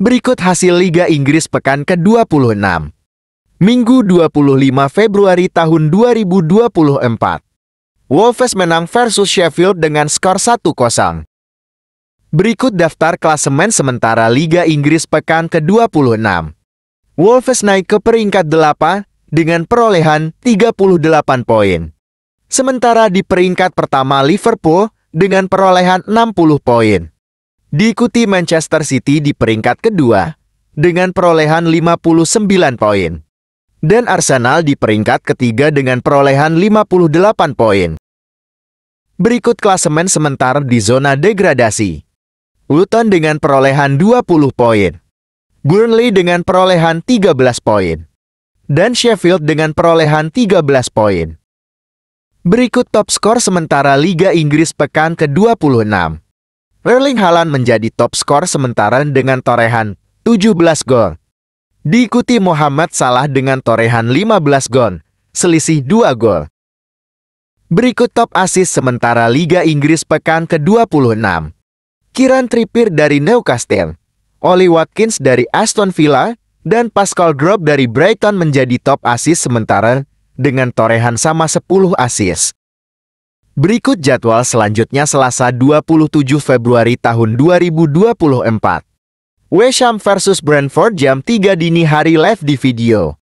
Berikut hasil Liga Inggris pekan ke-26. Minggu 25 Februari tahun 2024. Wolves menang versus Sheffield dengan skor 1-0. Berikut daftar klasemen sementara Liga Inggris pekan ke-26. Wolves naik ke peringkat 8 dengan perolehan 38 poin. Sementara di peringkat pertama Liverpool dengan perolehan 60 poin diikuti Manchester City di peringkat kedua dengan perolehan 59 poin. Dan Arsenal di peringkat ketiga dengan perolehan 58 poin. Berikut klasemen sementara di zona degradasi. Luton dengan perolehan 20 poin. Burnley dengan perolehan 13 poin. Dan Sheffield dengan perolehan 13 poin. Berikut top skor sementara Liga Inggris pekan ke-26. Erling Haaland menjadi top skor sementara dengan torehan 17 gol. Diikuti Mohamed Salah dengan torehan 15 gol, selisih 2 gol. Berikut top asis sementara Liga Inggris pekan ke-26. Kiran Trippier dari Newcastle, Oli Watkins dari Aston Villa, dan Pascal Grob dari Brighton menjadi top asis sementara dengan torehan sama 10 asis. Berikut jadwal selanjutnya Selasa 27 Februari tahun 2024. West Ham versus Brentford jam 3 dini hari live di video.